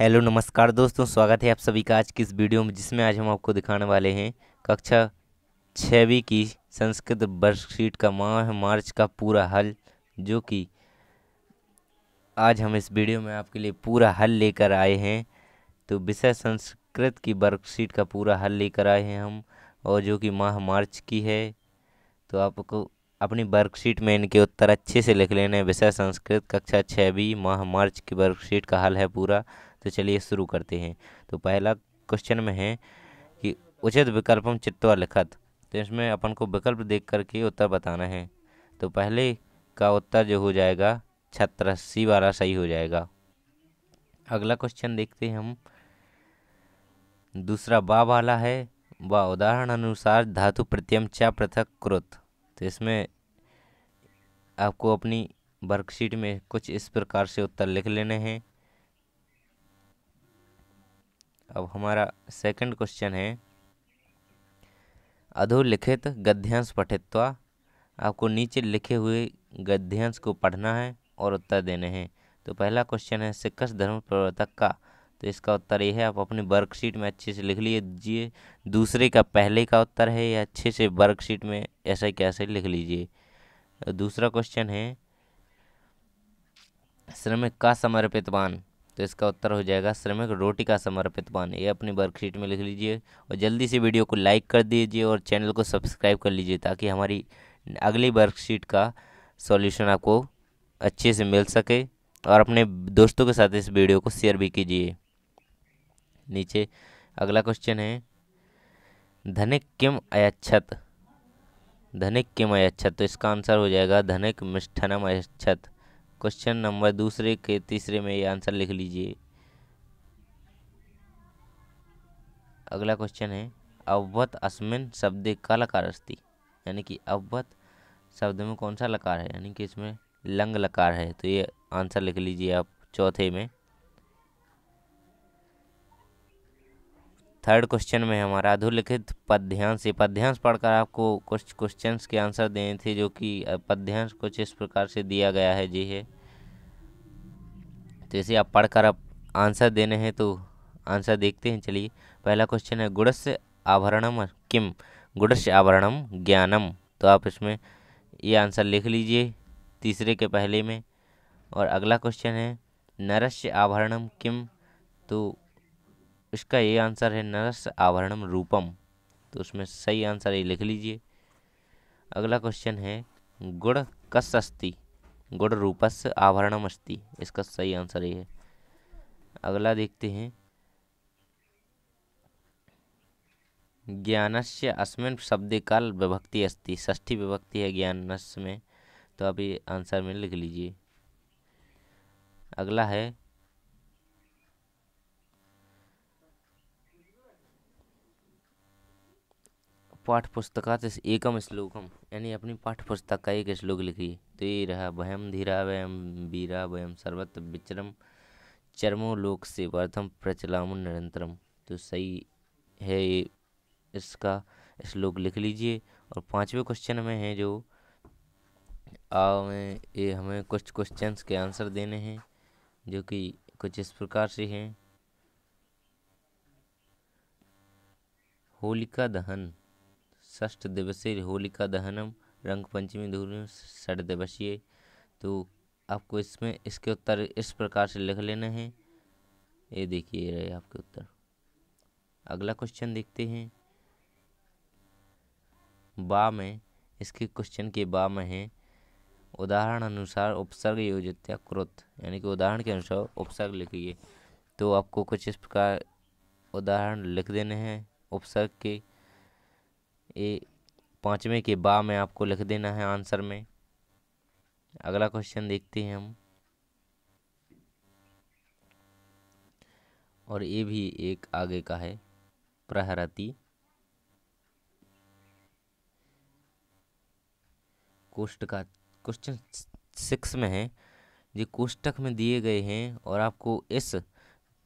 Hello नमस्कार दोस्तों स्वागत है आप सभी का आज की इस वीडियो में जिसमें आज हम आपको दिखाने वाले हैं कक्षा छवी की संस्कृत वर्कशीट का माह मार्च का पूरा हल जो कि आज हम इस वीडियो में आपके लिए पूरा हल लेकर आए हैं तो विषय संस्कृत की वर्कशीट का पूरा हल लेकर आए हैं हम और जो कि माह मार्च की है तो आपको अपनी वर्कशीट में इनके उत्तर अच्छे से लिख लेने विषय संस्कृत कक्षा छवी माह मार्च की वर्कशीट का हल है पूरा तो चलिए शुरू करते हैं तो पहला क्वेश्चन में है कि उचित विकल्पम चित्तवा लिखत तो इसमें अपन को विकल्प देख करके उत्तर बताना है तो पहले का उत्तर जो हो जाएगा छत्र सी वाला सही हो जाएगा अगला क्वेश्चन देखते हैं हम दूसरा बा वाला है व उदाहरण अनुसार धातु प्रत्यम च पृथक क्रोत तो इसमें आपको अपनी वर्कशीट में कुछ इस प्रकार से उत्तर लिख लेने हैं अब हमारा सेकंड क्वेश्चन है अधोलिखित गद्यांश पठित्वा आपको नीचे लिखे हुए गद्यांश को पढ़ना है और उत्तर देने हैं तो पहला क्वेश्चन है सिक्कस धर्म प्रवर्तक का तो इसका उत्तर ये है आप अपनी वर्कशीट में अच्छे से लिख लीजिए दूसरे का पहले का उत्तर है या अच्छे से वर्कशीट में ऐसा कैसे लिख लीजिए दूसरा क्वेश्चन है श्रमिक का समर्पित तो इसका उत्तर हो जाएगा श्रमिक रोटी का समर्पित पान ये अपनी वर्कशीट में लिख लीजिए और जल्दी से वीडियो को लाइक कर दीजिए और चैनल को सब्सक्राइब कर लीजिए ताकि हमारी अगली वर्कशीट का सॉल्यूशन आपको अच्छे से मिल सके और अपने दोस्तों के साथ इस वीडियो को शेयर भी कीजिए नीचे अगला क्वेश्चन है धनिक किम अयच्छत धनिक किम अयच्छत तो इसका आंसर हो जाएगा धनिक मिष्ठनम अयच्छत क्वेश्चन नंबर दूसरे के तीसरे में ये आंसर लिख लीजिए अगला क्वेश्चन है अवत अस्मिन शब्द का लकार अस्ति यानी कि अवत शब्द में कौन सा लकार है यानी कि इसमें लंग लकार है तो ये आंसर लिख लीजिए आप चौथे में थर्ड क्वेश्चन में हमारा अधोलिखित पद्यांश ये पद्यांश पढ़कर आपको कुछ क्वेश्चंस के आंसर देने थे जो कि पद्यांश कुछ इस प्रकार से दिया गया है जी है हाँ। तो इसे आप पढ़कर आप आंसर देने हैं तो आंसर देखते हैं चलिए पहला क्वेश्चन है गुड़स्य आभरणम किम गुड़स्य आभरणम ज्ञानम तो आप इसमें ये आंसर लिख लीजिए तीसरे के पहले में और अगला क्वेश्चन है नरस्य आभरणम किम तो इसका ये आंसर है नरस आवरणम रूपम तो उसमें सही आंसर ये लिख लीजिए अगला क्वेश्चन है गुड़ कस अस्ति गुड़ रूपस आवरणम अस्ति इसका सही आंसर ये है अगला देखते हैं ज्ञानस्य अस्मिन शब्द काल विभक्ति अस्ति ष्ठी विभक्ति है ज्ञानस में तो अभी आंसर में लिख लीजिए अगला है पाठ पुस्तक एकम श्लोकम यानी अपनी पाठ पुस्तक का एक श्लोक लिखिए तो ये रहा भयम धीरा वयम वीरा वयम सर्वत विचरम चरमो लोक से वर्थम प्रचलाम निरंतरम तो सही है ये इसका श्लोक लिख लीजिए और पांचवें क्वेश्चन में है जो आ ये हमें कुछ क्वेश्चन के आंसर देने हैं जो कि कुछ इस प्रकार से हैं होलिका दहन षष्ठ होलिका दहनम रंग पंचमी धूल षठ दिवसीय तो आपको इसमें इसके उत्तर इस प्रकार से लिख लेना है ये देखिए रहे आपके उत्तर अगला क्वेश्चन देखते हैं बा में इसके क्वेश्चन के बा में है उदाहरण अनुसार उपसर्ग योजित कृत यानी कि उदाहरण के अनुसार उपसर्ग लिखिए तो आपको कुछ इस प्रकार उदाहरण लिख देने हैं उपसर्ग के ए पाँचवें के बा में आपको लिख देना है आंसर में अगला क्वेश्चन देखते हैं हम और ये भी एक आगे का है प्रहरती कोष्ट का क्वेश्चन सिक्स में है जो कोष्टक में दिए गए हैं और आपको इस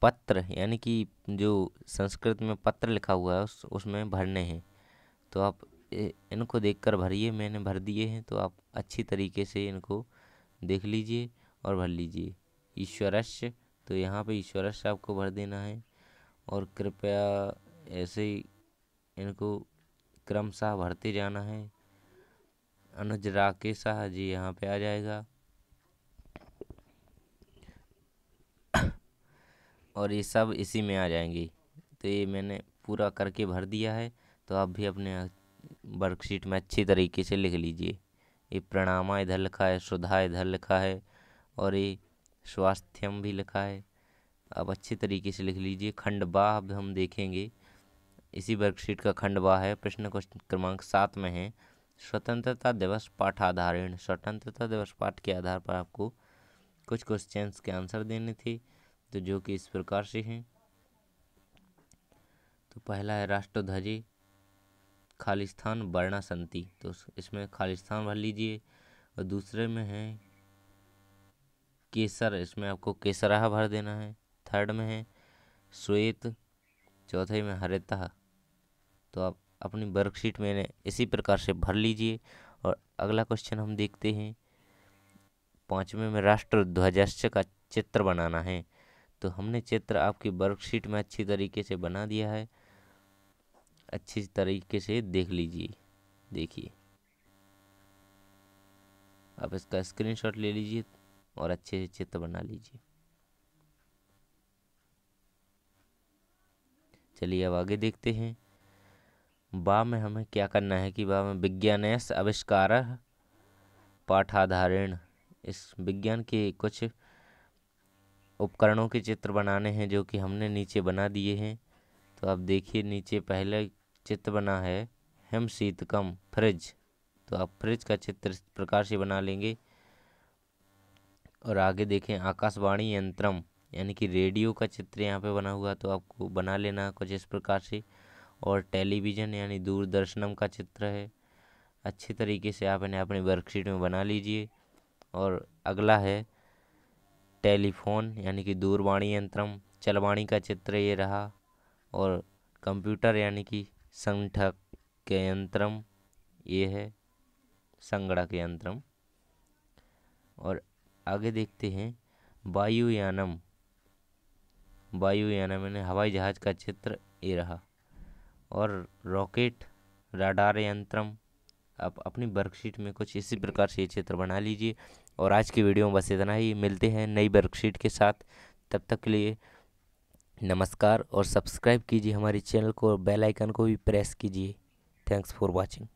पत्र यानी कि जो संस्कृत में पत्र लिखा हुआ है उस उसमें भरने हैं तो आप इनको देखकर भरिए मैंने भर दिए हैं तो आप अच्छी तरीके से इनको देख लीजिए और भर लीजिए ईश्वरस्य तो यहाँ पे ईश्वरस्य आपको भर देना है और कृपया ऐसे ही इनको क्रमशः भरते जाना है अनुज राकेशा जी यहाँ पे आ जाएगा और ये सब इसी में आ जाएंगे तो ये मैंने पूरा करके भर दिया है तो आप भी अपने वर्कशीट में अच्छी तरीके से लिख लीजिए ये प्रणामा इधर लिखा है सुधा इधर लिखा है और ये स्वास्थ्यम भी लिखा है आप अच्छे तरीके से लिख लीजिए खंड अब हम देखेंगे इसी वर्कशीट का खंड है प्रश्न क्वेश्चन क्रमांक सात में है स्वतंत्रता दिवस पाठ आधारित स्वतंत्रता दिवस पाठ के आधार पर आपको कुछ क्वेश्चन के आंसर देने थे तो जो कि इस प्रकार से हैं तो पहला है राष्ट्रध्वजी खालिस्तान वर्णा संति तो इसमें खालिस्तान भर लीजिए और दूसरे में है केसर इसमें आपको केसराहा भर देना है थर्ड में है श्वेत चौथे में हरिता तो आप अपनी वर्कशीट में इसी प्रकार से भर लीजिए और अगला क्वेश्चन हम देखते हैं पाँचवें में राष्ट्र ध्वजस् का चित्र बनाना है तो हमने चित्र आपकी वर्कशीट में अच्छी तरीके से बना दिया है अच्छी तरीके से देख लीजिए देखिए आप इसका स्क्रीनशॉट ले लीजिए और अच्छे से चित्र बना लीजिए चलिए अब आगे देखते हैं बा में हमें क्या करना है कि बा में विज्ञान आविष्कार पाठाधारण इस विज्ञान के कुछ उपकरणों के चित्र बनाने हैं जो कि हमने नीचे बना दिए हैं तो आप देखिए नीचे पहले चित्र बना है हिम शीतकम फ्रिज तो आप फ्रिज का चित्र इस प्रकार से बना लेंगे और आगे देखें आकाशवाणी यंत्रम यानी कि रेडियो का चित्र यहाँ पे बना हुआ तो आपको बना लेना कुछ इस प्रकार से और टेलीविज़न यानी दूरदर्शनम का चित्र है अच्छे तरीके से आप इन्हें अपनी वर्कशीट में बना लीजिए और अगला है टेलीफोन यानी कि दूरवाणी यंत्रम चलवाणी का चित्र ये रहा और कंप्यूटर यानी कि संगठक के यंत्र ये है के यंत्र और आगे देखते हैं वायुयानम वायुयानम यानी हवाई जहाज का क्षेत्र ये रहा और रॉकेट राडार यंत्रम आप अपनी वर्कशीट में कुछ इसी प्रकार से ये क्षेत्र बना लीजिए और आज की वीडियो में बस इतना ही मिलते हैं नई वर्कशीट के साथ तब तक के लिए नमस्कार और सब्सक्राइब कीजिए हमारे चैनल को और बेल आइकन को भी प्रेस कीजिए थैंक्स फॉर वाचिंग